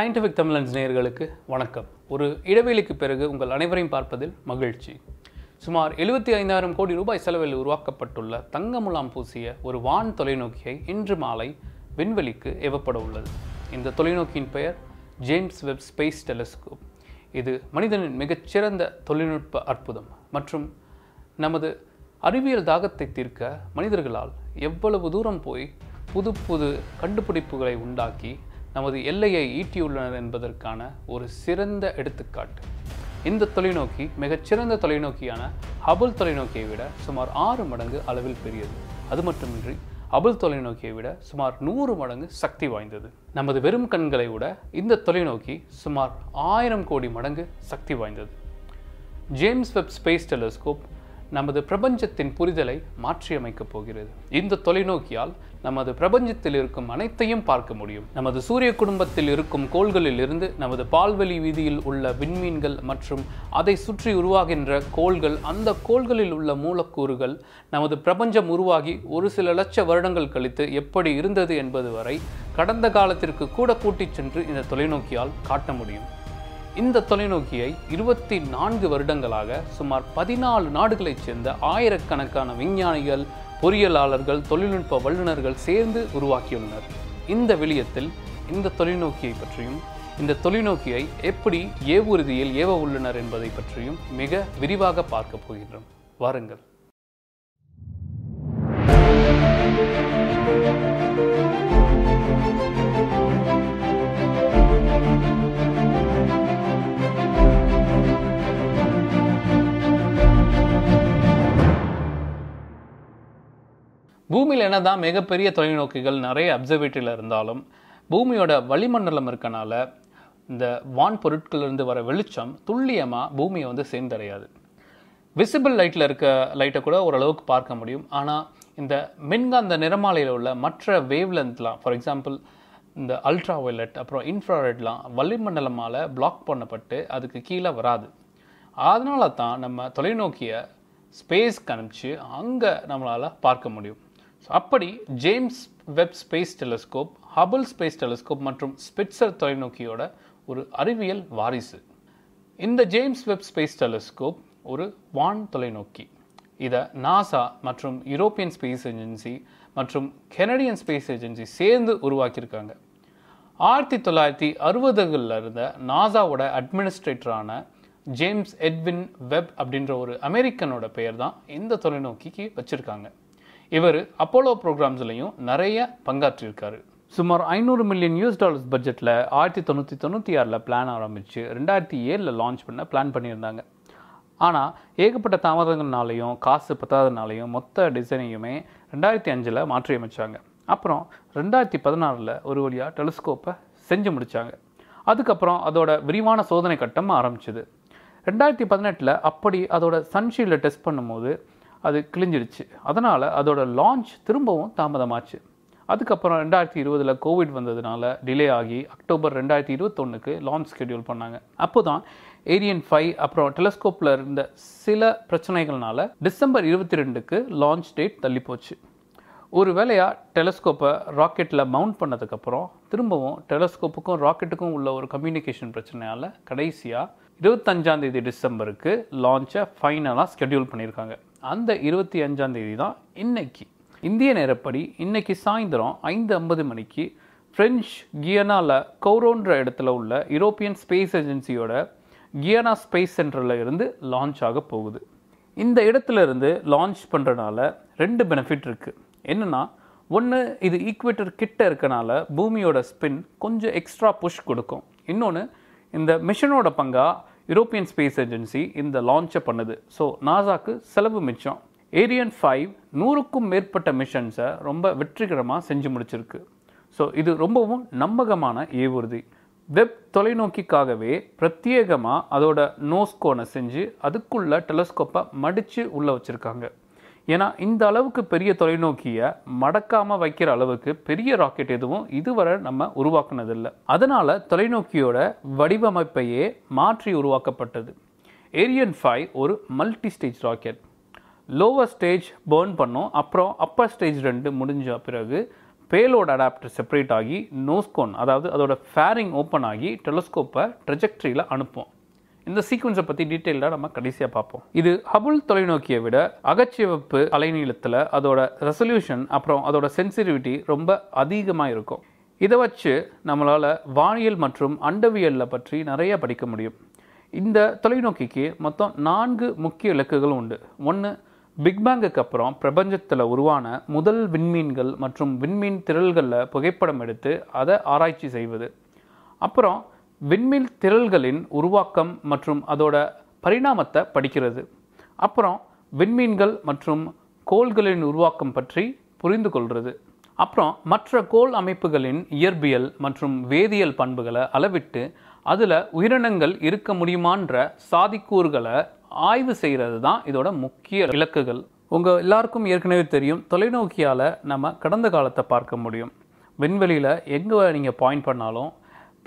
scientific Tamizhans நேயர்களுக்கு வணக்கம் ஒரு இடைவெளிக்கு பிறகு உங்கள் அனைவரையும் பார்ப்பதில் மகிழ்ச்சி சுமார் எழுபத்தி ஐந்தாயிரம் கோடி ரூபாய் செலவில் உருவாக்கப்பட்டுள்ள தங்க முலாம் பூசிய ஒரு வான் தொலைநோக்கியை இன்று மாலை விண்வெளிக்கு ஏவப்பட உள்ளது இந்த தொலைநோக்கியின் பெயர் ஜேம்ஸ் வெப் ஸ்பேஸ் டெலிஸ்கோப் இது மனிதனின் மிகச்சிறந்த தொழில்நுட்ப அற்புதம் மற்றும் நமது அறிவியல் தாகத்தை தீர்க்க மனிதர்களால் எவ்வளவு தூரம் போய் புது புது கண்டுபிடிப்புகளை உண்டாக்கி நமது எல்லையை ஈட்டியுள்ளனர் என்பதற்கான ஒரு சிறந்த எடுத்துக்காட்டு இந்த தொலைநோக்கி மிகச்சிறந்த தொலைநோக்கியான ஹபுல் தொலைநோக்கியை விட சுமார் ஆறு மடங்கு அளவில் பெரியது அது மட்டுமின்றி அபுல் தொலைநோக்கியை விட சுமார் நூறு மடங்கு சக்தி வாய்ந்தது நமது வெறும் கண்களை விட இந்த தொலைநோக்கி சுமார் ஆயிரம் கோடி மடங்கு சக்தி வாய்ந்தது ஜேம்ஸ் வெப் ஸ்பேஸ் டெலிஸ்கோப் நமது பிரபஞ்சத்தின் புரிதலை மாற்றியமைக்கப் போகிறது இந்த தொலைநோக்கியால் நமது பிரபஞ்சத்தில் இருக்கும் அனைத்தையும் பார்க்க முடியும் நமது சூரிய குடும்பத்தில் இருக்கும் கோள்களில் இருந்து நமது பால்வெளி வீதியில் உள்ள விண்மீன்கள் மற்றும் அதை சுற்றி உருவாகின்ற கோள்கள் அந்த கோள்களில் உள்ள மூலக்கூறுகள் நமது பிரபஞ்சம் உருவாகி ஒரு சில லட்ச வருடங்கள் கழித்து எப்படி இருந்தது என்பது வரை கடந்த காலத்திற்கு கூட கூட்டிச் சென்று இந்த தொலைநோக்கியால் காட்ட முடியும் இந்த தொலைநோக்கியை இருபத்தி நான்கு வருடங்களாக சுமார் பதினாலு நாடுகளைச் சேர்ந்த ஆயிரக்கணக்கான விஞ்ஞானிகள் பொறியியலாளர்கள் தொழில்நுட்ப வல்லுநர்கள் சேர்ந்து உருவாக்கியுள்ளனர் இந்த விளியத்தில் இந்த தொலைநோக்கியை பற்றியும் இந்த தொலைநோக்கியை எப்படி ஏவூர்தியில் ஏவ உள்ளனர் என்பதை பற்றியும் மிக விரிவாக பார்க்க போகின்றோம் வாருங்கள் thank you பூமியில் என்ன தான் மிகப்பெரிய தொலைநோக்கிகள் நிறைய அப்சர்வேட்டரியில் இருந்தாலும் பூமியோட வளிமண்டலம் இருக்கனால இந்த வான் பொருட்களிலிருந்து வர வெளிச்சம் துல்லியமாக பூமியை வந்து சேர்ந்தடையாது விசிபிள் லைட்டில் இருக்க லைட்டை கூட ஓரளவுக்கு பார்க்க முடியும் ஆனால் இந்த மின்காந்த நிறமாலையில் உள்ள மற்ற வேவ்லென்த்லாம் ஃபார் எக்ஸாம்பிள் இந்த அல்ட்ரா வயலட் அப்புறம் இன்ஃப்ராரெட்லாம் வளிமண்டலமால் பிளாக் பண்ணப்பட்டு அதுக்கு கீழே வராது அதனால தான் நம்ம தொலைநோக்கியை ஸ்பேஸ் அனுப்பிச்சு அங்கே நம்மளால் பார்க்க முடியும் அப்படி James Webb space telescope Hubble space telescope மற்றும் ஸ்பிட்சர் தொலைநோக்கியோட ஒரு அறிவியல் வாரிசு இந்த ஜேம்ஸ் வெப் ஸ்பேஸ் டெலிஸ்கோப் ஒரு வான் தொலைநோக்கி இதை நாசா மற்றும் யூரோப்பியன் ஸ்பேஸ் ஏஜென்சி மற்றும் கெனடியன் ஸ்பேஸ் ஏஜென்சி சேர்ந்து உருவாக்கியிருக்காங்க ஆயிரத்தி தொள்ளாயிரத்தி அறுபதுகளில் இருந்த நாசாவோட அட்மினிஸ்ட்ரேட்டரான ஜேம்ஸ் எட்வின் வெப் அப்படின்ற ஒரு அமெரிக்கனோட பெயர் தான் இந்த தொலைநோக்கிக்கு வச்சுருக்காங்க இவர் அப்போலோ ப்ரோக்ராம்ஸ்லையும் நிறைய பங்காற்றியிருக்காரு சுமார் ஐநூறு மில்லியன் யூஎஸ் டாலர்ஸ் பட்ஜெட்டில் ஆயிரத்தி தொண்ணூற்றி தொண்ணூற்றி ஆறில் பிளான் ஆரம்பித்து ரெண்டாயிரத்தி ஏழில் லான்ச் பண்ண பிளான் பண்ணியிருந்தாங்க ஆனால் ஏகப்பட்ட தாமதங்கள்னாலையும் காசு பத்தாததுனாலையும் மொத்த டிசைனையுமே ரெண்டாயிரத்தி அஞ்சில் மாற்றி அமைச்சாங்க அப்புறம் ரெண்டாயிரத்தி பதினாறில் ஒரு வழியாக டெலிஸ்கோப்பை செஞ்சு முடித்தாங்க அதுக்கப்புறம் அதோட விரிவான சோதனை கட்டம் ஆரம்பிச்சிது ரெண்டாயிரத்தி பதினெட்டில் அப்படி அதோட சன்ஷீல்டை டெஸ்ட் பண்ணும்போது அது கிழிஞ்சிடுச்சு அதனால் அதோட லான்ச் திரும்பவும் தாமதமாச்சு அதுக்கப்புறம் ரெண்டாயிரத்தி இருபதில் கோவிட் வந்ததுனால டிலே ஆகி அக்டோபர் ரெண்டாயிரத்தி இருபத்தொன்னுக்கு லான்ச் ஸ்கெடியூல் பண்ணாங்க அப்போ தான் ஏரியன் ஃபைவ் அப்புறம் டெலஸ்கோப்பில் இருந்த சில பிரச்சனைகள்னால டிசம்பர் இருபத்தி ரெண்டுக்கு லான்ச் டேட் தள்ளி போச்சு ஒரு வேலையாக டெலஸ்கோப்பை ராக்கெட்டில் மவுண்ட் பண்ணதுக்கப்புறம் திரும்பவும் டெலஸ்கோப்புக்கும் ராக்கெட்டுக்கும் உள்ள ஒரு கம்யூனிகேஷன் பிரச்சனையால் கடைசியாக இருபத்தஞ்சாந்தேதி டிசம்பருக்கு லான்ச்சை ஃபைனலாக ஸ்கெடியூல் பண்ணியிருக்காங்க அந்த இருபத்தி அஞ்சாம் தேதி தான் இன்னைக்கு இந்திய நேரப்படி இன்னைக்கு சாயந்தரம் ஐந்து ஐம்பது மணிக்கு ஃப்ரெஞ்ச் கியனாவில் கௌரோன்ற இடத்துல உள்ள யூரோப்பியன் ஸ்பேஸ் ஏஜென்சியோட கியனா ஸ்பேஸ் சென்டரில் இருந்து லான்ச் ஆக போகுது இந்த இடத்துல இருந்து லான்ச் பண்ணுறனால ரெண்டு பெனிஃபிட் இருக்குது என்னென்னா ஒன்று இது ஈக்குவேட்டர் கிட்ட இருக்கனால பூமியோட ஸ்பின் கொஞ்சம் எக்ஸ்ட்ரா புஷ் கொடுக்கும் இன்னொன்று இந்த மிஷனோட பங்காக யூரோப்பியன் ஸ்பேஸ் ஏஜென்சி இந்த லான்ச்சை பண்ணுது ஸோ நாசாக்கு செலவு மிச்சம் ஏரியன் ஃபைவ் நூறுக்கும் மேற்பட்ட மிஷன்ஸை ரொம்ப வெற்றிகரமாக செஞ்சு முடிச்சிருக்கு ஸோ இது ரொம்பவும் நம்பகமான ஏவூர்தி வெப் தொலைநோக்கிக்காகவே பிரத்யேகமாக அதோட நோஸ்கோனை செஞ்சு அதுக்குள்ளே டெலஸ்கோப்பை மடித்து உள்ளே வச்சுருக்காங்க ஏன்னா இந்த அளவுக்கு பெரிய தொலைநோக்கியை மடக்காமல் வைக்கிற அளவுக்கு பெரிய ராக்கெட் எதுவும் இதுவரை நம்ம உருவாக்குனதில்லை அதனால் தொலைநோக்கியோட வடிவமைப்பையே மாற்றி உருவாக்கப்பட்டது ஏரியன் ஃபைவ் ஒரு multi stage rocket lower stage burn பண்ணோம் அப்புறம் அப்பர் ஸ்டேஜ் ரெண்டு முடிஞ்ச பிறகு பேலோட அடாப்டர் செப்பரேட் ஆகி நோஸ்கோன் அதாவது அதோட ஃபேரிங் ஓப்பன் ஆகி டெலஸ்கோப்பை ட்ரெஜெக்ட்ரியில் அனுப்போம் இந்த சீக்வன்ஸை பற்றி டீட்டெயிலாக நம்ம கடைசியாக பார்ப்போம் இது ஹபுல் தொலைநோக்கியை விட அகச்சிவப்பு அலைநீளத்தில் அதோட ரெசல்யூஷன் அப்புறம் அதோட சென்சிட்டிவிட்டி ரொம்ப அதிகமாக இருக்கும் இதை வச்சு நம்மளால் வானியல் மற்றும் அண்டவியலில் பற்றி நிறைய படிக்க முடியும் இந்த தொலைநோக்கிக்கு மொத்தம் நான்கு முக்கிய இலக்குகள் உண்டு ஒன்று பிக்பேங்குக்கு அப்புறம் பிரபஞ்சத்தில் உருவான முதல் விண்மீன்கள் மற்றும் விண்மீன் திரள்களில் புகைப்படம் எடுத்து அதை ஆராய்ச்சி செய்வது அப்புறம் விண்மீன் திரள்களின் உருவாக்கம் மற்றும் அதோட பரிணாமத்தை படிக்கிறது அப்புறம் விண்மீன்கள் மற்றும் கோள்களின் உருவாக்கம் பற்றி புரிந்து கொள்வது அப்புறம் மற்ற கோள் அமைப்புகளின் இயற்பியல் மற்றும் வேதியியல் பண்புகளை அளவிட்டு அதில் உயிரினங்கள் இருக்க முடியுமான்ற சாதிக்கூறுகளை ஆய்வு செய்கிறது தான் இதோட முக்கிய இலக்குகள் உங்கள் எல்லாருக்கும் ஏற்கனவே தெரியும் தொலைநோக்கியால் நம்ம கடந்த காலத்தை பார்க்க முடியும் விண்வெளியில் எங்கே நீங்கள் பாயிண்ட் பண்ணாலும்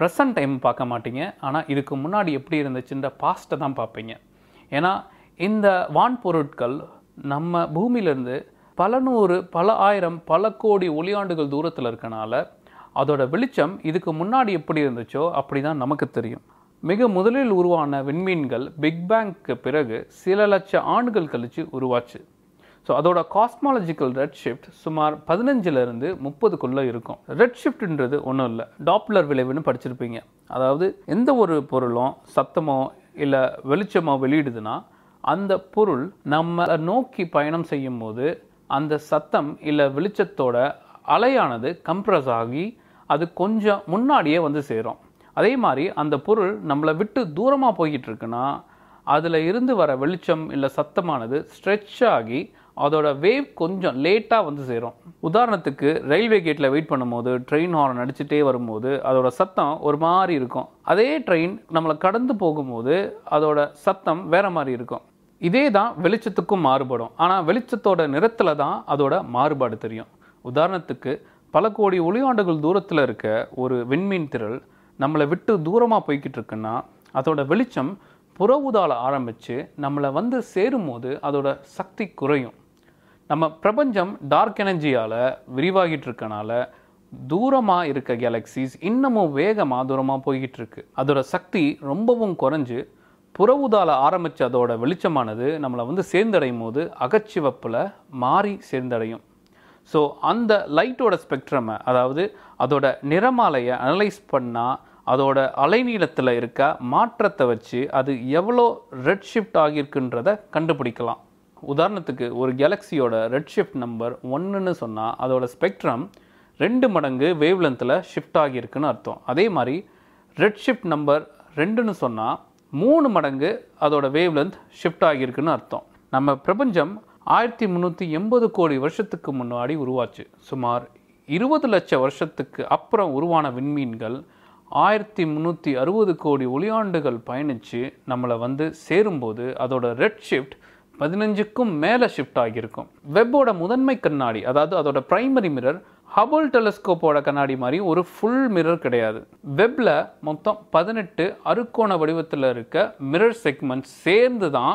ப்ரெசன்ட் டைம் பார்க்க மாட்டீங்க ஆனால் இதுக்கு முன்னாடி எப்படி இருந்துச்சுன்ற பாஸ்ட்டை தான் பார்ப்பீங்க ஏன்னா இந்த வான் பொருட்கள் நம்ம பூமியிலேருந்து பல நூறு பல ஆயிரம் பல கோடி ஒளியாண்டுகள் தூரத்தில் இருக்கனால அதோட வெளிச்சம் இதுக்கு முன்னாடி எப்படி இருந்துச்சோ அப்படி தான் நமக்கு தெரியும் மிக முதலில் உருவான விண்மீன்கள் பிக்பேங்க்கு பிறகு சில லட்ச ஆண்டுகள் கழித்து உருவாச்சு ஸோ அதோட காஸ்மாலஜிக்கல் ரெட் ஷிஃப்ட் சுமார் பதினஞ்சிலிருந்து முப்பதுக்குள்ளே இருக்கும் ரெட் ஷிஃப்ட்ன்றது ஒன்றும் இல்லை டாப்லர் விளைவுன்னு படிச்சிருப்பீங்க அதாவது எந்த ஒரு பொருளும் சத்தமோ இல்லை வெளிச்சமோ வெளியிடுதுன்னா அந்த பொருள் நம்ம நோக்கி பயணம் செய்யும் போது அந்த சத்தம் இல்லை வெளிச்சத்தோட அலையானது கம்ப்ரஸ் ஆகி அது கொஞ்சம் முன்னாடியே வந்து சேரும் அதே மாதிரி அந்த பொருள் நம்மளை விட்டு தூரமாக போய்கிட்டு இருக்குன்னா அதில் இருந்து வர வெளிச்சம் இல்லை சத்தமானது ஸ்ட்ரெச் ஆகி அதோட வேவ் கொஞ்சம் லேட்டாக வந்து சேரும் உதாரணத்துக்கு ரயில்வே கேட்டில் வெயிட் பண்ணும்போது ட்ரெயின் ஹார்ன் அடிச்சுட்டே வரும்போது அதோட சத்தம் ஒரு மாதிரி இருக்கும் அதே ட்ரெயின் நம்மளை கடந்து போகும்போது அதோட சத்தம் வேறு மாதிரி இருக்கும் இதே தான் வெளிச்சத்துக்கும் மாறுபடும் ஆனால் வெளிச்சத்தோட நிறத்தில் தான் அதோட மாறுபாடு தெரியும் உதாரணத்துக்கு பல கோடி ஒளியாண்டுகள் தூரத்தில் இருக்க ஒரு விண்மீன் திரள் நம்மளை விட்டு தூரமாக போய்கிட்டு இருக்குன்னா அதோட வெளிச்சம் புற ஊதால ஆரம்பித்து நம்மளை வந்து சேரும்போது அதோட சக்தி குறையும் நம்ம பிரபஞ்சம் டார்க் எனர்ஜியால் விரிவாகிட்டு இருக்கனால தூரமாக இருக்க கேலக்சிஸ் இன்னமும் வேகமாக தூரமாக போய்கிட்டு இருக்கு அதோட சக்தி ரொம்பவும் குறைஞ்சு புறவுதால ஆரம்பித்த அதோட வெளிச்சமானது நம்மளை வந்து சேர்ந்தடையும் போது அகச்சிவப்பில் மாறி சேர்ந்தடையும் ஸோ அந்த லைட்டோட ஸ்பெக்ட்ரமை அதாவது அதோட நிறமாலையை அனலைஸ் பண்ணால் அதோட அலைநீளத்தில் இருக்க மாற்றத்தை வச்சு அது எவ்வளோ ரெட் ஷிஃப்ட் ஆகியிருக்குன்றதை கண்டுபிடிக்கலாம் உதாரணத்துக்கு ஒரு கேலக்ஸியோட ரெட் ஷிஃப்ட் நம்பர் ஒன்றுன்னு சொன்னால் அதோட ஸ்பெக்ட்ரம் ரெண்டு மடங்கு வேவ் லென்த்தில் ஷிஃப்ட் ஆகியிருக்குன்னு அர்த்தம் அதே மாதிரி ரெட் ஷிஃப்ட் நம்பர் ரெண்டுன்னு சொன்னால் மூணு மடங்கு அதோட வேவ் லென்த் ஷிஃப்ட் ஆகியிருக்குன்னு அர்த்தம் நம்ம பிரபஞ்சம் ஆயிரத்தி முந்நூற்றி எண்பது கோடி வருஷத்துக்கு முன்னாடி உருவாச்சு சுமார் இருபது லட்ச வருஷத்துக்கு அப்புறம் உருவான விண்மீன்கள் ஆயிரத்தி முந்நூற்றி அறுபது கோடி ஒளியாண்டுகள் பயணித்து நம்மளை வந்து சேரும்போது அதோட ரெட் ஷிஃப்ட் பதினஞ்சுக்கும் மேலே ஷிஃப்ட் ஆகியிருக்கும் வெப்போட முதன்மை கண்ணாடி அதாவது அதோட பிரைமரி மிரர் ஹபுல் டெலஸ்கோப்போட கண்ணாடி மாதிரி ஒரு ஃபுல் மிரர் கிடையாது வெப்பில் மொத்தம் பதினெட்டு அறுக்கோண வடிவத்தில் இருக்க மிரர் செக்மெண்ட் சேர்ந்து தான்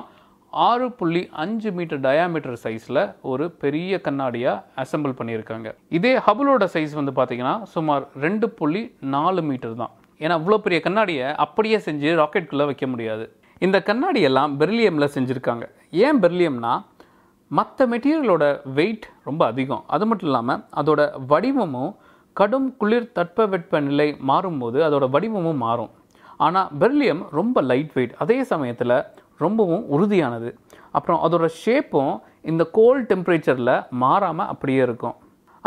ஆறு புள்ளி அஞ்சு மீட்டர் டயாமீட்டர் சைஸில் ஒரு பெரிய கண்ணாடியாக அசம்பிள் பண்ணியிருக்காங்க இதே ஹபுலோட சைஸ் வந்து பார்த்தீங்கன்னா சுமார் ரெண்டு புள்ளி நாலு மீட்டர் தான் ஏன்னா அவ்வளோ பெரிய கண்ணாடியை அப்படியே செஞ்சு ராக்கெட்டுக்குள்ளே வைக்க முடியாது இந்த கண்ணாடியெல்லாம் பெர்லியமில் செஞ்சுருக்காங்க ஏன் பெர்லியம்னா மற்ற மெட்டீரியலோட வெயிட் ரொம்ப அதிகம் அது மட்டும் இல்லாமல் அதோட வடிவமும் கடும் குளிர் தட்பவெட்ப நிலை மாறும்போது அதோட வடிவமும் மாறும் ஆனால் பெர்லியம் ரொம்ப லைட் வெயிட் அதே சமயத்தில் ரொம்பவும் உறுதியானது அப்புறம் அதோட ஷேப்பும் இந்த கோல்ட் டெம்பரேச்சரில் மாறாமல் அப்படியே இருக்கும்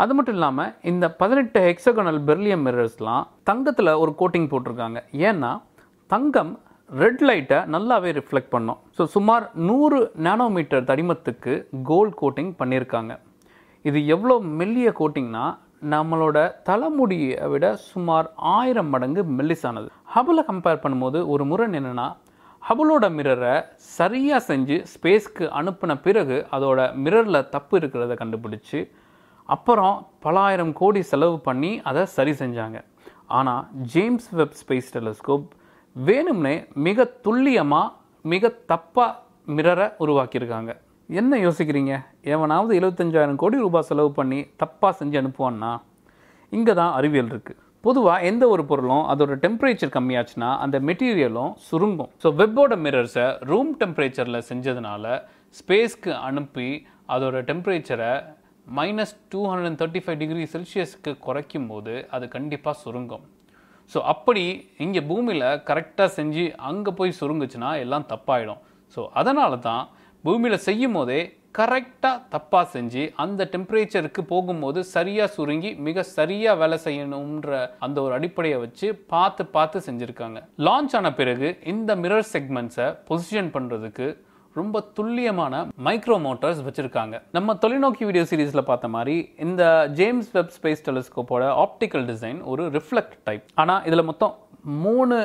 அது மட்டும் இல்லாமல் இந்த பதினெட்டு ஹெக்ஸகனல் பெர்லியம் மிரர்ஸ்லாம் தங்கத்தில் ஒரு கோட்டிங் போட்டிருக்காங்க ஏன்னா தங்கம் ரெட் லைட்டை நல்லாவே ரிஃப்ளெக்ட் பண்ணோம் ஸோ சுமார் நூறு நானோமீட்டர் தடிமத்துக்கு கோல்ட் கோட்டிங் பண்ணியிருக்காங்க இது எவ்வளோ மெல்லிய கோட்டிங்னா நம்மளோட தலைமுடியை விட சுமார் ஆயிரம் மடங்கு மெல்லிசானது ஹபலை கம்பேர் பண்ணும்போது ஒரு முரண் என்னென்னா ஹபலோட மிரரை சரியாக செஞ்சு ஸ்பேஸ்க்கு அனுப்பின பிறகு அதோட மிரரில் தப்பு இருக்கிறத கண்டுபிடிச்சி அப்புறம் பல கோடி செலவு பண்ணி அதை சரி செஞ்சாங்க ஆனால் ஜேம்ஸ் வெப் ஸ்பேஸ் டெலிஸ்கோப் வேணும்னே மிக துல்லியமாக மிக தப்பாக மிரரை உருவாக்கியிருக்காங்க என்ன யோசிக்கிறீங்க எவனாவது எழுபத்தஞ்சாயிரம் கோடி ரூபாய் செலவு பண்ணி தப்பாக செஞ்சு அனுப்புவான்னா இங்கே தான் அறிவியல் இருக்குது பொதுவாக எந்த ஒரு பொருளும் அதோட டெம்பரேச்சர் கம்மியாச்சுன்னா அந்த மெட்டீரியலும் சுருங்கும் ஸோ வெப்போட மிரர்ஸை ரூம் டெம்பரேச்சரில் செஞ்சதுனால ஸ்பேஸ்க்கு அனுப்பி அதோட டெம்பரேச்சரை minus two hundred and thirty five degree செல்சியஸ்க்கு குறைக்கும் போது அது கண்டிப்பாக சுருங்கும் ஸோ அப்படி இங்கே பூமியில் கரெக்டாக செஞ்சு அங்கே போய் சுருங்குச்சுன்னா எல்லாம் தப்பாயிடும் ஸோ அதனால தான் பூமியில் செய்யும் போதே கரெக்டாக தப்பாக செஞ்சு அந்த டெம்பரேச்சருக்கு போகும்போது சரியாக சுருங்கி மிக சரியாக வேலை செய்யணுன்ற அந்த ஒரு அடிப்படையை வச்சு பார்த்து பார்த்து செஞ்சுருக்காங்க லான்ச் ஆன பிறகு இந்த மிரர் செக்மெண்ட்ஸை பொசிஷன் பண்ணுறதுக்கு ரொம்ப துல்லியமான மைக்ரோ மோட்டர்ஸ் வச்சிருக்காங்க நம்ம தொலைநோக்கி வீடியோ சீரீஸில் பார்த்த மாதிரி இந்த ஜேம்ஸ் வெப் ஸ்பேஸ் டெலிஸ்கோப்போட ஆப்டிக்கல் டிசைன் ஒரு ரிஃப்ளெக்ட் டைப் ஆனால் இதில் மொத்தம் மூணு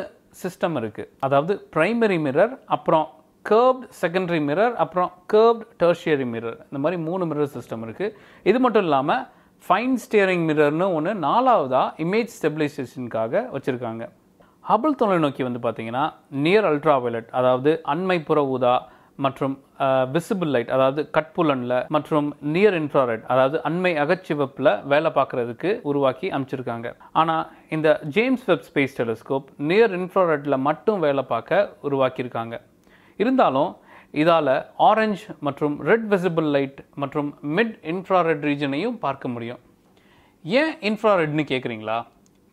சிஸ்டம் இருக்குது அதாவது ப்ரைமரி மிரர் அப்புறம் கேர்வ்டு செகண்டரி மிரர் அப்புறம் கேர்வ்டு டெர்ஷியரி மிரர் இந்த மாதிரி மூணு மிரர் சிஸ்டம் இருக்குது இது மட்டும் இல்லாமல் ஃபைன் ஸ்டியரிங் மிரர்னு ஒன்று நாலாவதாக இமேஜ் ஸ்டெபிலைசேஷனுக்காக வச்சுருக்காங்க ஹபிள் தொலைநோக்கி வந்து பார்த்தீங்கன்னா நியர் அல்ட்ரா வயலட் அதாவது அண்மை புற ஊதா மற்றும் விசிபிள் லைட் அதாவது கட்புலனில் மற்றும் நியர் இன்ஃப்ராரெட் அதாவது அண்மை அகச்சிவப்பில் வேலை பார்க்குறதுக்கு உருவாக்கி அமைச்சிருக்காங்க ஆனால் இந்த James Webb space telescope near இன்ஃப்ராரெட்டில் மட்டும் வேலை பார்க்க உருவாக்கியிருக்காங்க இருந்தாலும் இதால் ஆரஞ்ச் மற்றும் ரெட் விசிபிள் லைட் மற்றும் மிட் இன்ஃப்ராரெட் ரீஜனையும் பார்க்க முடியும் ஏன் இன்ஃப்ராரெட்னு கேட்குறீங்களா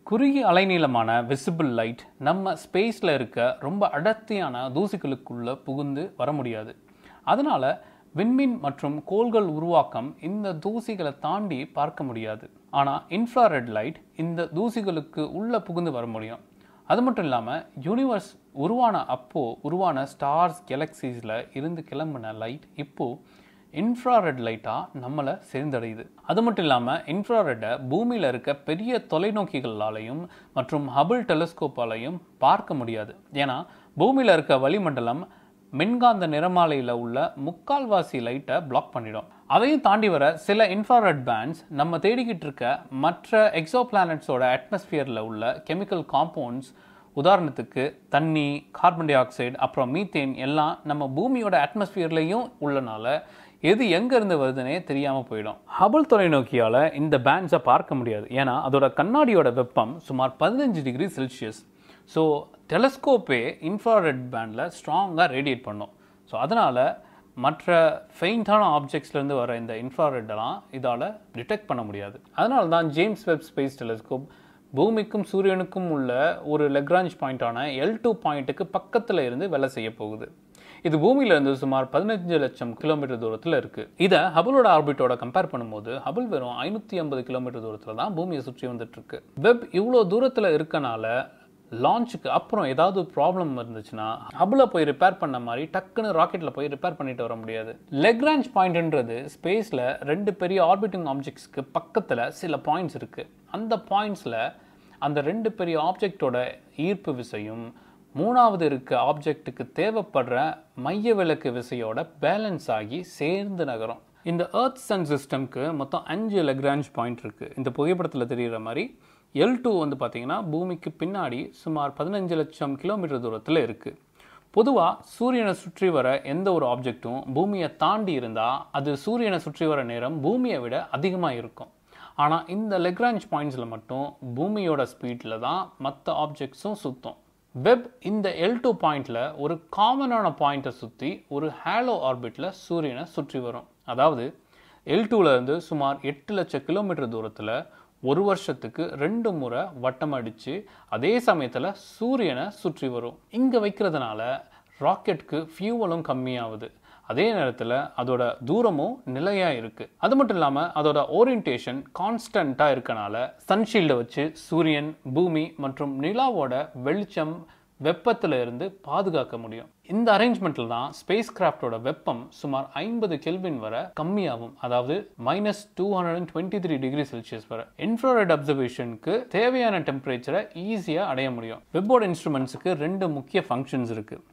குறுகிய அலைநீளமான விசிபிள் லைட் நம்ம ஸ்பேஸில் இருக்க ரொம்ப அடர்த்தியான தூசிகளுக்குள்ளே புகுந்து வர முடியாது அதனால் விண்மீன் மற்றும் கோள்கள் உருவாக்கம் இந்த தூசிகளை தாண்டி பார்க்க முடியாது ஆனால் இன்ஃப்ராரெட் லைட் இந்த தூசிகளுக்கு உள்ளே புகுந்து வர முடியும் அது மட்டும் இல்லாமல் யூனிவர்ஸ் உருவான அப்போது உருவான ஸ்டார்ஸ் கெலக்சிஸில் இருந்து கிளம்பின லைட் இப்போது இன்ஃப்ராரெட் லைட்டாக நம்மளை சேர்ந்தடையுது அது மட்டும் இல்லாமல் இன்ஃப்ராரெட்டை பூமியில் இருக்க பெரிய தொலைநோக்கிகளாலையும் மற்றும் ஹபிள் டெலிஸ்கோப்பாலையும் பார்க்க முடியாது ஏன்னா பூமியில் இருக்க வளிமண்டலம் மின்காந்த நிறமாலையில் உள்ள முக்கால்வாசி லைட்டை பிளாக் பண்ணிடும் அதையும் தாண்டி வர சில இன்ஃப்ராரெட் பேண்ட்ஸ் நம்ம தேடிக்கிட்டு இருக்க மற்ற எக்ஸோ பிளானட்ஸோட அட்மாஸ்பியரில் உள்ள கெமிக்கல் காம்பவுண்ட்ஸ் உதாரணத்துக்கு தண்ணி கார்பன் டை ஆக்சைடு அப்புறம் மீத்தேன் எல்லாம் நம்ம பூமியோட அட்மாஸ்பியர்லேயும் உள்ளனால எது எங்கேருந்து வருதுன்னே தெரியாமல் போயிடும் ஹபல் தொலைநோக்கியால் இந்த பேண்ட்ஸை பார்க்க முடியாது ஏன்னா அதோட கண்ணாடியோட வெப்பம் சுமார் பதினஞ்சு டிகிரி செல்சியஸ் ஸோ டெலஸ்கோப்பே இன்ஃப்ராரெட் பேண்டில் ஸ்ட்ராங்காக ரேடியேட் பண்ணும் ஸோ அதனால் மற்ற ஃபெயிண்டான ஆப்ஜெக்ட்ஸ்லேருந்து வர இந்த இன்ஃப்ராரெட்டெல்லாம் இதால் டிடெக்ட் பண்ண முடியாது அதனால தான் ஜேம்ஸ் வெப் ஸ்பேஸ் டெலிஸ்கோப் பூமிக்கும் சூரியனுக்கும் உள்ள ஒரு லெக்ராஞ்ச் பாயிண்டான எல் டூ பாயிண்ட்டுக்கு பக்கத்தில் இருந்து வேலை செய்ய போகுது இது இருந்து சுமார் பதினஞ்சு லட்சம் கிலோமீட்டர் தூரத்தில் இருக்குது இதை ஹபுலோட ஆர்பிட்டோட கம்பேர் பண்ணும்போது ஹபுல் வெறும் ஐநூற்றி ஐம்பது கிலோமீட்டர் தூரத்தில் தான் பூமியை சுற்றி வந்துட்டுருக்கு வெப் இவ்வளோ தூரத்தில் இருக்கனால லான்ச்சுக்கு அப்புறம் ஏதாவது ப்ராப்ளம் இருந்துச்சுன்னா ஹபுல போய் ரிப்பேர் பண்ண மாதிரி டக்குன்னு ராக்கெட்டில் போய் ரிப்பேர் பண்ணிட்டு வர முடியாது லெக்ரான்ச் பாயிண்ட்ன்றது ஸ்பேஸில் ரெண்டு பெரிய ஆர்பிட்டிங் ஆப்ஜெக்ட்ஸ்க்கு பக்கத்தில் சில பாயிண்ட்ஸ் இருக்குது அந்த பாயிண்ட்ஸில் அந்த ரெண்டு பெரிய ஆப்ஜெக்டோட ஈர்ப்பு விசையும் மூணாவது இருக்க ஆப்ஜெக்ட்டுக்கு தேவைப்படுற மைய விளக்கு விசையோட பேலன்ஸ் ஆகி சேர்ந்து நகரும் இந்த ஏர்த் சன் சிஸ்டம்க்கு மொத்தம் அஞ்சு லெக்ரான்ஜ் பாயிண்ட் இருக்குது இந்த புகைப்படத்தில் தெரிகிற மாதிரி எல் டூ வந்து பார்த்திங்கன்னா பூமிக்கு பின்னாடி சுமார் பதினஞ்சு லட்சம் கிலோமீட்டர் தூரத்தில் இருக்குது பொதுவாக சூரியனை சுற்றி வர எந்த ஒரு ஆப்ஜெக்ட்டும் பூமியை தாண்டி இருந்தால் அது சூரியனை சுற்றி வர நேரம் பூமியை விட அதிகமாக இருக்கும் ஆனால் இந்த லெக்ரான்ஜ் பாயிண்ட்ஸில் மட்டும் பூமியோட ஸ்பீடில் தான் மற்ற ஆப்ஜெக்ட்ஸும் சுற்றும் வெப் இந்த எல் டூ பாயிண்டில் ஒரு காமனான பாயிண்ட்டை சுற்றி ஒரு ஹேலோ ஆர்பிட்டில் சூரியனை சுற்றி வரும் அதாவது எல் டூவிலேருந்து சுமார் எட்டு லட்சம் கிலோமீட்டர் தூரத்தில் ஒரு வருஷத்துக்கு ரெண்டு முறை வட்டம் அடித்து அதே சமயத்தில் சூரியனை சுற்றி வரும் இங்கே வைக்கிறதுனால ராக்கெட்டுக்கு ஃபியூவலும் கம்மியாகுது அதே நேரத்தில் அதோட தூரமும் நிலையாக இருக்குது அது மட்டும் இல்லாமல் அதோட ஓரியன்டேஷன் கான்ஸ்டண்ட்டாக இருக்கனால சன்ஷீல்டை வச்சு சூரியன் பூமி மற்றும் நிலாவோட வெளிச்சம் வெப்பத்தில் இருந்து பாதுகாக்க முடியும் இந்த அரேஞ்ச்மெண்ட்டில் தான் ஸ்பேஸ் கிராஃப்டோட வெப்பம் சுமார் ஐம்பது கெல்வின் வர கம்மியாகும் அதாவது minus two hundred and twenty three degree Celsius வர இன்ஃப்ராரெட் அப்சர்வேஷனுக்கு தேவையான டெம்பரேச்சரை ஈஸியாக அடைய முடியும் வெப்போட இன்ஸ்ட்ருமெண்ட்ஸுக்கு ரெண்டு முக்கிய ஃபங்க்ஷன்ஸ் இருக்குது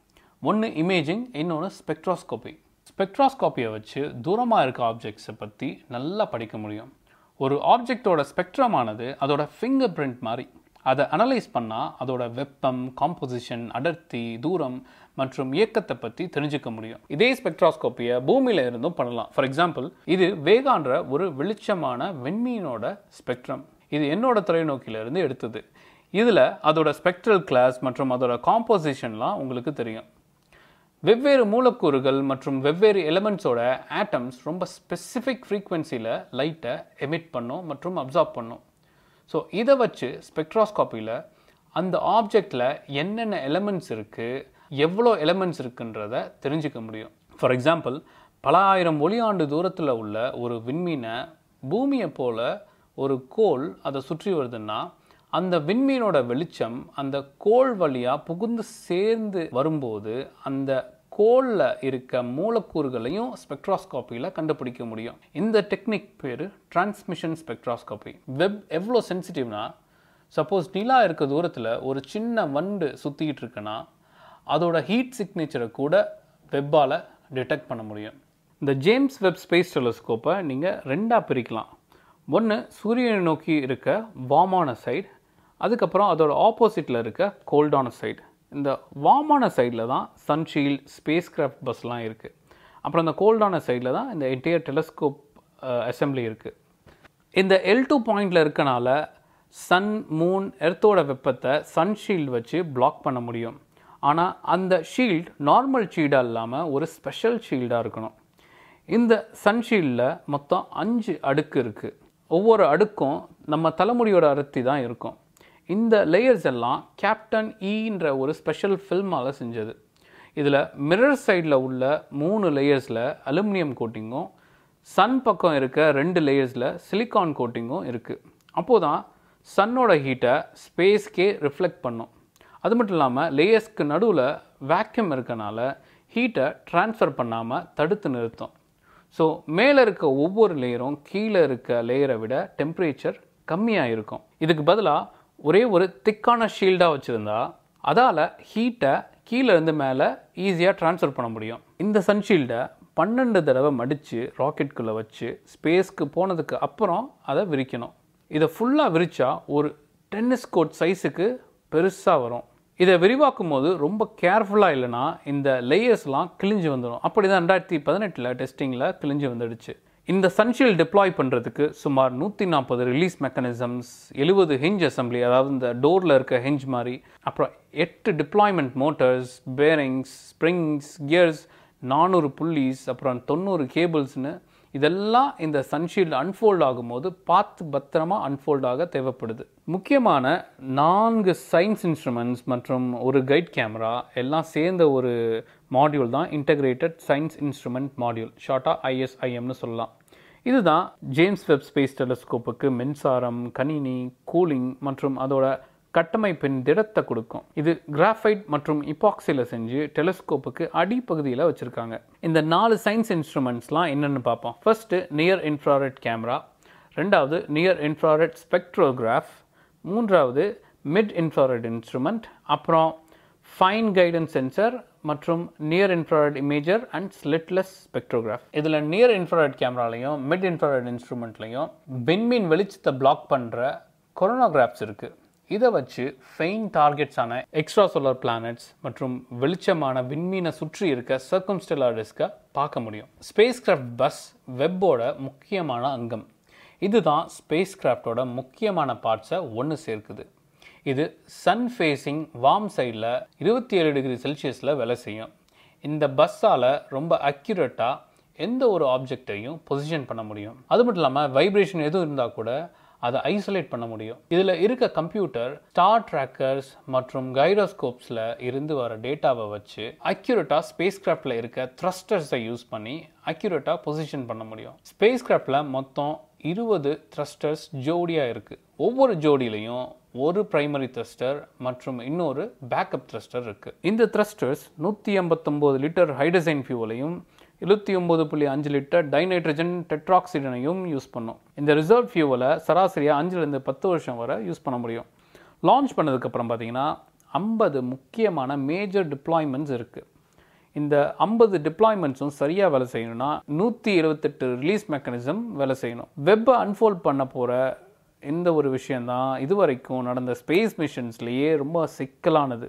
ஒன்று இமேஜிங் இன்னொன்று ஸ்பெக்ட்ரோஸ்கோப்பி ஸ்பெக்ட்ராஸ்கோப்பியை வச்சு தூரமாக இருக்க ஆப்ஜெக்ட்ஸை பற்றி நல்லா படிக்க முடியும் ஒரு ஆப்ஜெக்டோட ஸ்பெக்ட்ரமானது அதோட ஃபிங்கர் பிரிண்ட் மாதிரி அதை அனலைஸ் பண்ணால் அதோட வெப்பம் காம்போசிஷன் அடர்த்தி தூரம் மற்றும் இயக்கத்தை பற்றி தெரிஞ்சுக்க முடியும் இதே ஸ்பெக்ட்ராஸ்கோப்பியை பூமியில் இருந்தும் பண்ணலாம் ஃபார் எக்ஸாம்பிள் இது வேகான்ற ஒரு வெளிச்சமான வெண்மீனோட ஸ்பெக்ட்ரம் இது என்னோட தொலைநோக்கியிலிருந்து எடுத்தது இதில் அதோட ஸ்பெக்ட்ரல் கிளாஸ் மற்றும் அதோட காம்போசிஷன்லாம் உங்களுக்கு தெரியும் வெவ்வேறு மூலக்கூறுகள் மற்றும் வெவ்வேறு எலமெண்ட்ஸோட ஆட்டம்ஸ் ரொம்ப ஸ்பெசிஃபிக் ஃப்ரீக்வன்சியில் லைட்டை எமிட் பண்ணும் மற்றும் அப்சார்ப் பண்ணும் ஸோ இதை வச்சு ஸ்பெக்ட்ராஸ்காப்பியில் அந்த ஆப்ஜெக்டில் என்னென்ன எலமெண்ட்ஸ் இருக்குது எவ்வளோ எலமெண்ட்ஸ் இருக்குன்றத தெரிஞ்சுக்க முடியும் ஃபார் எக்ஸாம்பிள் பல ஆயிரம் ஒளியாண்டு தூரத்தில் உள்ள ஒரு விண்மீனை பூமியை போல் ஒரு கோல் அதை சுற்றி வருதுன்னா அந்த விண்மீனோட வெளிச்சம் அந்த கோள் வழியாக புகுந்து சேர்ந்து வரும்போது அந்த கோளில் இருக்க மூலக்கூறுகளையும் ஸ்பெக்ட்ராஸ்காப்பியில் கண்டுபிடிக்க முடியும் இந்த டெக்னிக் பேர் டிரான்ஸ்மிஷன் ஸ்பெக்ட்ராஸ்காப்பி வெப் எவ்வளோ சென்சிட்டிவ்னா சப்போஸ் நிலா இருக்க தூரத்தில் ஒரு சின்ன வண்டு சுற்றிக்கிட்டு இருக்குன்னா அதோட ஹீட் சிக்னேச்சரை கூட வெப்பால் டிடெக்ட் பண்ண முடியும் இந்த ஜேம்ஸ் வெப் ஸ்பேஸ் டெலஸ்கோப்பை நீங்கள் ரெண்டாக பிரிக்கலாம் ஒன்று சூரியனை நோக்கி இருக்க வாமான சைடு அதுக்கப்புறம் அதோட ஆப்போசிட்டில் இருக்க கோல்டான சைடு இந்த வார்மான சைடில் தான் சன்ஷீல்ட் ஸ்பேஸ் கிராஃப்ட் பஸ்லாம் இருக்குது அப்புறம் இந்த கோல்டான சைடில் தான் இந்த என்டையர் டெலஸ்கோப் அசம்பிளி இருக்குது இந்த எல் டூ பாயிண்டில் இருக்கனால சன் மூன் எர்த்தோட வெப்பத்தை சன்ஷீல்டு வச்சு பிளாக் பண்ண முடியும் ஆனால் அந்த ஷீல்டு நார்மல் ஷீல்டாக இல்லாமல் ஒரு ஸ்பெஷல் ஷீல்டாக இருக்கணும் இந்த சன்ஷீல்டில் மொத்தம் அஞ்சு அடுக்கு இருக்குது ஒவ்வொரு அடுக்கும் நம்ம தலைமுடியோட அடர்த்தி தான் இருக்கும் இந்த லேயர்ஸ் எல்லாம் கேப்டன் ஈன்ற e ஒரு ஸ்பெஷல் ஃபில்மால் செஞ்சது இதில் மிரர் சைடில் உள்ள மூணு லேயர்ஸில் அலுமினியம் கோட்டிங்கும் சன் பக்கம் இருக்க ரெண்டு லேயர்ஸில் சிலிக்கான் கோட்டிங்கும் இருக்குது அப்போது தான் சன்னோட ஹீட்டை ஸ்பேஸ்க்கே ரிஃப்ளெக்ட் பண்ணும் அது மட்டும் இல்லாமல் லேயர்ஸ்க்கு நடுவில் வேக்யூம் இருக்கனால ஹீட்டை ட்ரான்ஸ்ஃபர் பண்ணாமல் தடுத்து நிறுத்தும் ஸோ மேலே இருக்க ஒவ்வொரு லேயரும் கீழே இருக்க லேயரை விட டெம்பரேச்சர் கம்மியாக இருக்கும் இதுக்கு பதிலாக ஒரே ஒரு திக்கான ஷீல்டாக வச்சுருந்தா அதால் ஹீட்டை கீழேருந்து மேலே ஈஸியாக ட்ரான்ஸ்ஃபர் பண்ண முடியும் இந்த சன்ஷீல்டை பன்னெண்டு தடவை மடித்து ராக்கெட்குள்ளே வச்சு ஸ்பேஸ்க்கு போனதுக்கு அப்புறம் அதை விரிக்கணும் இதை ஃபுல்லாக விரித்தா ஒரு டென்னிஸ் கோர்ட் சைஸுக்கு பெருசாக வரும் இதை விரிவாக்கும் போது ரொம்ப கேர்ஃபுல்லாக இல்லைனா இந்த லேயர்ஸ்லாம் கிழிஞ்சு வந்துடும் அப்படி தான் ரெண்டாயிரத்தி பதினெட்டில் டெஸ்டிங்கில் கிழிஞ்சு வந்துடுச்சு இந்த சன்ஷீல் டிப்ளாய் பண்ணுறதுக்கு சுமார் நூற்றி நாற்பது ரிலீஸ் மெக்கானிசம்ஸ் எழுபது ஹெஞ்ச் அசம்பிளி அதாவது இந்த டோரில் இருக்க ஹெஞ்ச் மாதிரி அப்புறம் எட்டு deployment motors bearings springs gears நானூறு புள்ளிஸ் அப்புறம் தொண்ணூறு கேபிள்ஸ்னு இதெல்லாம் இந்த சன்ஷீல்டு அன்ஃபோல்ட் ஆகும்போது பார்த்து பத்திரமா அன்ஃபோல்ட் ஆக தேவைப்படுது முக்கியமான நான்கு சயின்ஸ் இன்ஸ்ட்ருமெண்ட்ஸ் மற்றும் ஒரு கைட் கேமரா எல்லாம் சேர்ந்த ஒரு மாடியூல் தான் இன்டகிரேட்டட் சயின்ஸ் இன்ஸ்ட்ருமெண்ட் மாடியூல் ஷார்ட்டாக ஐஎஸ்ஐஎம்னு சொல்லலாம் இதுதான் ஜேம்ஸ் வெப் ஸ்பேஸ் டெலஸ்கோப்புக்கு மின்சாரம் கணினி கூலிங் மற்றும் அதோட கட்டமைப்பின் திடத்தை கொடுக்கும் இது கிராஃபைட் மற்றும் இப்பாக்சியில் செஞ்சு டெலிஸ்கோப்புக்கு அடிப்பகுதியில் வச்சுருக்காங்க இந்த நாலு சயின்ஸ் இன்ஸ்ட்ருமெண்ட்ஸ்லாம் என்னென்னு பார்ப்போம் ஃபஸ்ட்டு நியர் இன்ஃப்ராரெட் கேமரா ரெண்டாவது நியர் இன்ஃப்ராரெட் ஸ்பெக்ட்ரோகிராஃப் மூன்றாவது மிட் இன்ஃப்ராரெட் இன்ஸ்ட்ருமெண்ட் அப்புறம் ஃபைன் கைடன்ஸ் சென்சர் மற்றும் near infrared imager and slitless spectrograph இதில் நியர் இன்ஃப்ராய்ட் கேமராலையும் மிட் இன்ஃப்ராய்ட் இன்ஸ்ட்ருமெண்ட்லையும் விண்மீன் வெளிச்சத்தை பிளாக் பண்ணுற கொரோனோகிராஃப்ஸ் இருக்குது இதை வச்சு ஃபெயின் டார்கெட்ஸான எக்ஸ்ட்ரா சோலர் பிளானட்ஸ் மற்றும் வெளிச்சமான விண்மீனை சுற்றி இருக்க சர்க்கம்ஸ்டெலார் பார்க்க முடியும் ஸ்பேஸ் கிராஃப்ட் பஸ் வெப்போட முக்கியமான அங்கம் இதுதான் ஸ்பேஸ் கிராஃப்டோட முக்கியமான பார்ட்ஸை ஒன்று சேர்க்குது இது சன் ஃபேஸிங் வார்ம் சைடில் இருபத்தி ஏழு டிகிரி செல்சியஸில் வேலை செய்யும் இந்த பஸ்ஸால் ரொம்ப அக்யூரேட்டாக எந்த ஒரு ஆப்ஜெக்டையும் பொசிஷன் பண்ண முடியும் அது மட்டும் இல்லாமல் வைப்ரேஷன் எதுவும் இருந்தால் கூட அதை ஐசோலேட் பண்ண முடியும் இதில் இருக்க கம்ப்யூட்டர் ஸ்டார் ட்ராக்கர்ஸ் மற்றும் கைரோஸ்கோப்ஸில் இருந்து வர டேட்டாவை வச்சு அக்யூரேட்டாக ஸ்பேஸ் கிராஃப்டில் இருக்க த்ரஸ்டர்ஸை யூஸ் பண்ணி அக்யூரேட்டாக பொசிஷன் பண்ண முடியும் ஸ்பேஸ் கிராஃப்டில் மொத்தம் இருபது த்ரஸ்டர்ஸ் ஜோடியாக இருக்குது ஒவ்வொரு ஜோடியிலையும் ஒரு பிரைமரி த்ரஸ்டர் மற்றும் இன்னொரு பேக்கப் த்ரஸ்டர் இருக்குது இந்த த்ரஸ்டர்ஸ் நூற்றி ஐம்பத்தொம்போது லிட்டர் ஹைட்ரஜன் ஃபியூவலையும் எழுபத்தி ஒம்பது புள்ளி அஞ்சு லிட்டர் டைநைட்ரஜன் டெட்ராக்சிடனையும் யூஸ் பண்ணும் இந்த ரிசர்வ் ஃபியூவலை சராசரியாக அஞ்சுலேருந்து பத்து வருஷம் வரை யூஸ் பண்ண முடியும் லான்ச் பண்ணதுக்கப்புறம் பார்த்தீங்கன்னா ஐம்பது முக்கியமான மேஜர் டிப்ளாய்மெண்ட்ஸ் இருக்குது இந்த ஐம்பது டிப்ளாய்மெண்ட்ஸும் சரியாக வேலை செய்யணும்னா நூற்றி இருபத்தெட்டு ரிலீஸ் மெக்கானிசம் வேலை செய்யணும் வெப்பை அன்ஃபோல்ட் பண்ண போகிற எந்த ஒரு விஷயந்தான் இது வரைக்கும் நடந்த ஸ்பேஸ் மிஷன்ஸ்லேயே ரொம்ப சிக்கலானது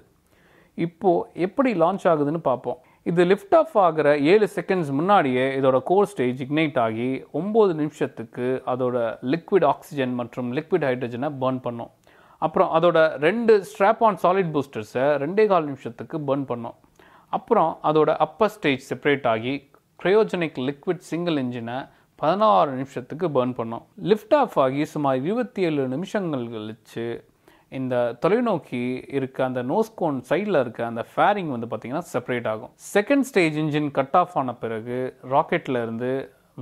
இப்போது எப்படி லான்ச் ஆகுதுன்னு பார்ப்போம் இது லிஃப்ட் ஆஃப் ஆகிற ஏழு செகண்ட்ஸ் முன்னாடியே இதோட கோர் ஸ்டேஜ் இக்னைட் ஆகி ஒம்பது நிமிஷத்துக்கு அதோட லிக்விட் ஆக்சிஜன் மற்றும் லிக்விட் ஹைட்ரஜனை பர்ன் பண்ணும் அப்புறம் அதோட ரெண்டு ஸ்ட்ராப் ஆன் சாலிட் பூஸ்டர்ஸை ரெண்டே கால் நிமிஷத்துக்கு பர்ன் பண்ணும் அப்புறம் அதோட அப்பர் ஸ்டேஜ் செப்பரேட் ஆகி க்ரையோஜெனிக் லிக்விட் சிங்கிள் இன்ஜினை பதினாறு நிமிஷத்துக்கு பர்ன் பண்ணும் லிஃப்ட் ஆஃப் ஆகி சுமார் இருபத்தி ஏழு நிமிஷங்கள் கழித்து இந்த தொலைநோக்கி இருக்க அந்த நோஸ்கோன் சைடில் இருக்க அந்த ஃபேரிங் வந்து பார்த்திங்கன்னா செப்பரேட் ஆகும் second stage engine cut off ஆன பிறகு ராக்கெட்டில் இருந்து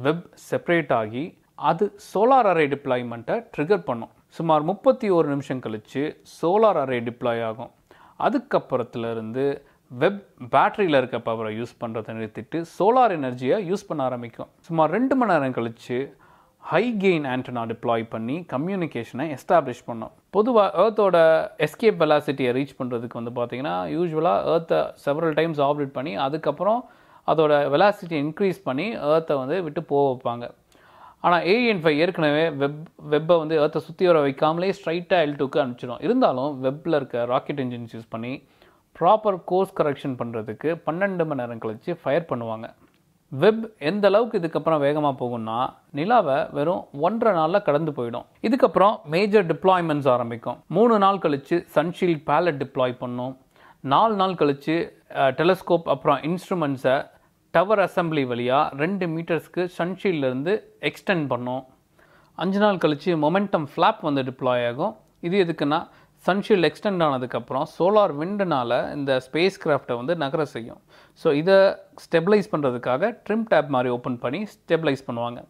வெப் செப்பரேட் ஆகி அது சோலார் அரை டிப்ளாய்மெண்ட்டை ட்ரிகர் பண்ணும் சுமார் முப்பத்தி ஒரு நிமிஷம் கழித்து சோலார் அரை டிப்ளாய் ஆகும் அதுக்கப்புறத்துலேருந்து வெப் பேட்டரியில் இருக்க பவரை யூஸ் பண்ணுறதை நிறுத்திட்டு சோலார் எனர்ஜியை யூஸ் பண்ண ஆரம்பிக்கும் சுமார் ரெண்டு மணி நேரம் கழித்து ஹை கெயின் ஆண்டனா டிப்ளாய் பண்ணி கம்யூனிகேஷனை எஸ்டாப்ளிஷ் பண்ணோம் பொதுவாக ஏர்த்தோட எஸ்கேப் வெலாசிட்டியை ரீச் பண்ணுறதுக்கு வந்து பார்த்திங்கன்னா யூஸ்வலாக ஏர்த்தை செவரல் டைம்ஸ் ஆப்ரேட் பண்ணி அதுக்கப்புறம் அதோட வெலாசிட்டி இன்க்ரீஸ் பண்ணி ஏர்த்தை வந்து விட்டு போக வைப்பாங்க ஆனால் ஏஎன் ஃபைவ் ஏற்கனவே வெப் வெப்பை வந்து ஏர்த்தை சுற்றி வர வைக்காமலே ஸ்ட்ரைட்டாக எல் டூக்கு அனுப்பிச்சிடும் இருந்தாலும் வெப்பில் இருக்க ராக்கெட் இன்ஜின்ஸ் யூஸ் பண்ணி ப்ராப்பர் கோர்ஸ் கரெக்ஷன் பண்ணுறதுக்கு பன்னெண்டு மணி நேரம் கழித்து ஃபயர் பண்ணுவாங்க வெப் எந்த அளவுக்கு இதுக்கப்புறம் வேகமாக போகும்னா நிலாவை வெறும் ஒன்றரை நாளில் கடந்து போயிடும் இதுக்கப்புறம் மேஜர் டிப்ளாய்மெண்ட்ஸ் ஆரம்பிக்கும் மூணு நாள் கழித்து சன்ஷீல்ட் பேலட் டிப்ளாய் பண்ணும் நாலு நாள் கழித்து டெலஸ்கோப் அப்புறம் இன்ஸ்ட்ருமெண்ட்ஸை டவர் அசம்பிளி வழியாக ரெண்டு மீட்டர்ஸ்க்கு சன்ஷீல்டிலேருந்து எக்ஸ்டெண்ட் பண்ணும் அஞ்சு நாள் கழித்து மொமெண்டம் ஃப்ளாப் வந்து டிப்ளாய் ஆகும் இது எதுக்குன்னா சன்ஷீல்டு எக்ஸ்டெண்ட் ஆனதுக்கப்புறம் சோலார் விண்டுனால் இந்த ஸ்பேஸ் கிராஃப்டை வந்து நகர செய்யும் ஸோ இதை ஸ்டெபிளைஸ் பண்ணுறதுக்காக ட்ரிம் டேப் மாதிரி ஓப்பன் பண்ணி ஸ்டெபிளைஸ் பண்ணுவாங்க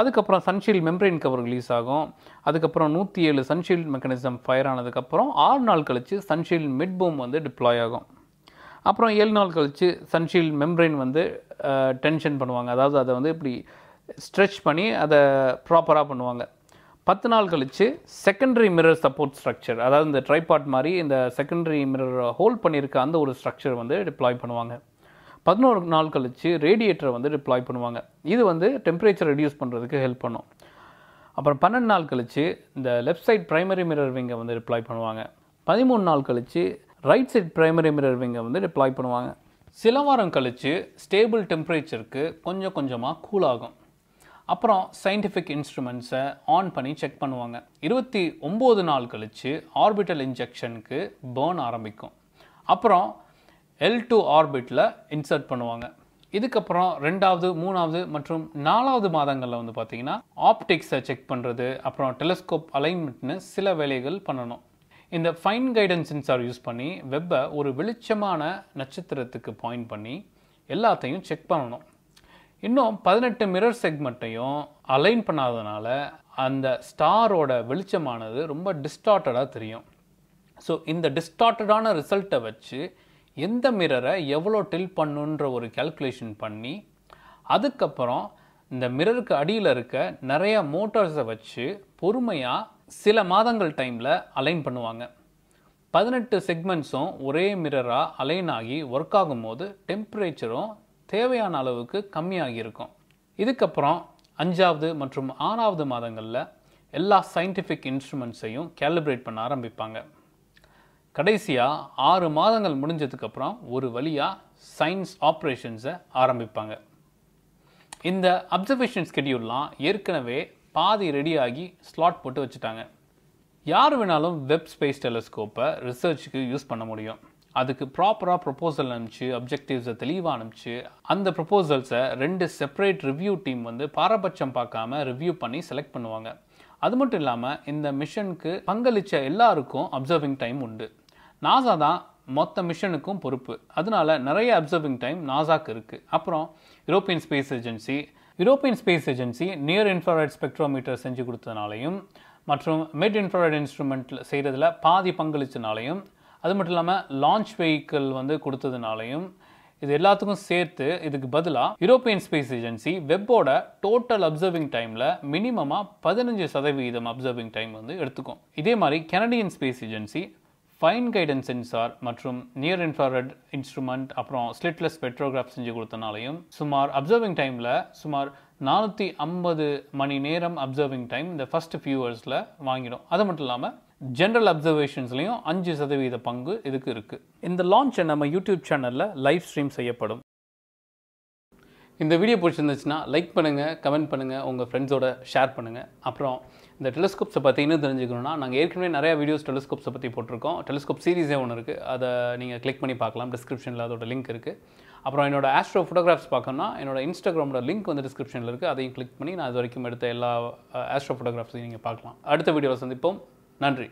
அதுக்கப்புறம் சன்ஷீல்டு மெம்ரைன் கவர் ரிலீஸ் ஆகும் அதுக்கப்புறம் நூற்றி ஏழு சன்ஷீல்டு மெக்கானிசம் ஃபயர் ஆனதுக்கப்புறம் ஆறு நாள் கழித்து சன்ஷீல்டு மிட் பூம் வந்து டிப்ளாய் ஆகும் அப்புறம் ஏழு நாள் கழித்து சன்ஷீல்டு மெம்ரைன் வந்து டென்ஷன் பண்ணுவாங்க அதாவது அதை வந்து இப்படி ஸ்ட்ரெச் பண்ணி அதை ப்ராப்பராக பண்ணுவாங்க பத்து நாள் கழித்து செகண்டரி மிரர் சப்போர்ட் ஸ்ட்ரக்சர் அதாவது இந்த ட்ரைபாட் மாதிரி இந்த செகண்டரி மிரர் ஹோல்ட் பண்ணியிருக்க அந்த ஒரு ஸ்ட்ரக்சர் வந்து டிப்ளாய் பண்ணுவாங்க பதினோரு நாள் கழித்து ரேடியேட்டரை வந்து டிப்ளாய் பண்ணுவாங்க இது வந்து டெம்பரேச்சர் ரெடியூஸ் பண்ணுறதுக்கு ஹெல்ப் பண்ணும் அப்புறம் பன்னெண்டு நாள் கழித்து இந்த லெஃப்ட் சைட் ப்ரைமரி மிரர் விங்கை வந்து டிப்ளாய் பண்ணுவாங்க பதிமூணு நாள் கழித்து ரைட் சைட் ப்ரைமரி மிரர் விங்கை வந்து டிப்ளாய் பண்ணுவாங்க சில வாரம் கழித்து ஸ்டேபிள் டெம்பரேச்சருக்கு கொஞ்சம் கொஞ்சமாக கூல் ஆகும் அப்புறம் சயின்டிஃபிக் இன்ஸ்ட்ருமெண்ட்ஸை ஆன் பண்ணி செக் பண்ணுவாங்க இருபத்தி ஒம்பது நாள் கழித்து ஆர்பிட்டல் இன்ஜெக்ஷனுக்கு பேர்ன் ஆரம்பிக்கும் அப்புறம் எல் டூ ஆர்பிட்டில் இன்சர்ட் பண்ணுவாங்க இதுக்கப்புறம் ரெண்டாவது மூணாவது மற்றும் நாலாவது மாதங்களில் வந்து பார்த்திங்கன்னா ஆப்டிக்ஸை செக் பண்ணுறது அப்புறம் டெலிஸ்கோப் அலைன்மெண்ட்னு சில வேலைகள் பண்ணணும் இந்த ஃபைன் கைடன்ஸ் சென்சார் யூஸ் பண்ணி வெப்பை ஒரு வெளிச்சமான நட்சத்திரத்துக்கு பாயிண்ட் பண்ணி எல்லாத்தையும் செக் பண்ணணும் இன்னும் பதினெட்டு மிரர் செக்மெண்ட்டையும் அலைன் பண்ணாததுனால அந்த ஸ்டாரோட வெளிச்சமானது ரொம்ப டிஸ்டார்டடாக தெரியும் ஸோ இந்த டிஸ்டார்டடான ரிசல்ட்டை வச்சு எந்த மிரரை எவ்வளோ டில் பண்ணுன்ற ஒரு கேல்குலேஷன் பண்ணி அதுக்கப்புறம் இந்த மிரருக்கு அடியில் இருக்க நிறைய மோட்டார்ஸை வச்சு பொறுமையாக சில மாதங்கள் டைமில் அலைன் பண்ணுவாங்க பதினெட்டு செக்மெண்ட்ஸும் ஒரே மிரராக அலைன் ஆகி ஒர்க் ஆகும்போது டெம்பரேச்சரும் தேவையான அளவுக்கு கம்மியாகி இருக்கும் இதுக்கப்புறம் அஞ்சாவது மற்றும் ஆறாவது மாதங்களில் எல்லா சயின்டிஃபிக் இன்ஸ்ட்ருமெண்ட்ஸையும் கேலிப்ரேட் பண்ண ஆரம்பிப்பாங்க கடைசியாக ஆறு மாதங்கள் முடிஞ்சதுக்கப்புறம் ஒரு வழியாக சயின்ஸ் ஆப்ரேஷன்ஸை ஆரம்பிப்பாங்க இந்த அப்சர்வேஷன் ஸ்கெடியூல்லாம் ஏற்கனவே பாதி ரெடியாகி ஸ்லாட் போட்டு வச்சுட்டாங்க யார் வேணாலும் வெப் ஸ்பேஸ் டெலஸ்கோப்பை ரிசர்ச்சுக்கு யூஸ் பண்ண முடியும் அதுக்கு ப்ராப்பராக ப்ரொப்போசல் அனுப்பிச்சு அப்ஜெக்டிவ்ஸை தெளிவாக அனுப்பிச்சு அந்த ப்ரொப்போசல்ஸை ரெண்டு செப்பரேட் ரிவ்யூ டீம் வந்து பாரபட்சம் பார்க்காம ரிவ்யூ பண்ணி செலக்ட் பண்ணுவாங்க அது மட்டும் இல்லாமல் இந்த மிஷனுக்கு பங்களித்த எல்லாருக்கும் அப்சர்விங் டைம் உண்டு நாசா தான் மொத்த மிஷனுக்கும் பொறுப்பு அதனால நிறைய அப்சர்விங் டைம் நாசாக்கு இருக்குது அப்புறம் European space agency European space agency near infrared spectrometer செஞ்சு கொடுத்ததுனாலையும் மற்றும் மிட் இன்ஃப்ராய்ட் இன்ஸ்ட்ருமெண்ட்டில் செய்கிறதுல பாதி பங்களிச்சனாலையும் அது மட்டும் இல்லாமல் லான்ச் வெஹிக்கிள் வந்து கொடுத்ததுனாலையும் இது எல்லாத்துக்கும் சேர்த்து இதுக்கு பதிலாக யூரோப்பியன் ஸ்பேஸ் ஏஜென்சி வெப்போட டோட்டல் அப்சர்விங் டைமில் மினிமமாக பதினஞ்சு சதவீதம் அப்சர்விங் டைம் வந்து எடுத்துக்கும் இதே மாதிரி Canadian space agency fine guidance sensor மற்றும் நியர் இன்ஃப்ராரெட் இன்ஸ்ட்ருமெண்ட் அப்புறம் ஸ்லிட்லெஸ் பெட்ரோகிராஃப் செஞ்சு கொடுத்தனாலையும் சுமார் அப்சர்விங் டைமில் சுமார் நானூற்றி ஐம்பது மணி நேரம் அப்சர்விங் டைம் இந்த ஃபஸ்ட்டு ஃபியூ இயர்ஸில் வாங்கிடும் அது மட்டும் இல்லாமல் ஜென்ரல் அப்சர்வேஷன்ஸ்லேயும் அஞ்சு சதவீத பங்கு இதுக்கு இருக்குது இந்த லான்ச்சை நம்ம யூடியூப் சேனலில் லைவ் ஸ்ட்ரீம் செய்யப்படும் இந்த வீடியோ பிடிச்சிருந்துச்சுன்னா லைக் பண்ணுங்கள் கமெண்ட் பண்ணுங்கள் உங்கள் ஃப்ரெண்ட்ஸோட ஷேர் பண்ணுங்கள் அப்புறம் இந்த டெலிஸ்கோப்ஸை பற்றி இன்னும் தெரிஞ்சுக்கணும்னா நாங்கள் ஏற்கனவே நிறையா வீடியோஸ் டெலிஸ்கோப்ஸை பற்றி போட்டிருக்கோம் டெலிஸ்கோப் சீரீஸே ஒன்று இருக்குது அதை நீங்கள் கிளிக் பண்ணி பார்க்கலாம் டிஸ்கிரிப்ஷனில் அதோட லிங்க் இருக்குது அப்புறம் என்னோட ஆஸ்ட்ரோ ஃபோட்டோகிராஃப்ஸ் பார்க்கணும்னா என்னோட இன்ஸ்டாகிராமோட லிங்க் வந்து டிஸ்கிரிப்ஷனில் இருக்குது அதையும் கிளிக் பண்ணி நான் இது வரைக்கும் எடுத்த எல்லா ஆஸ்ட்ரோ ஃபோட்டோகிராஃப்ஸையும் நீங்கள் பார்க்கலாம் அடுத்த வீடியோவில் சந்திப்போம் நன்றி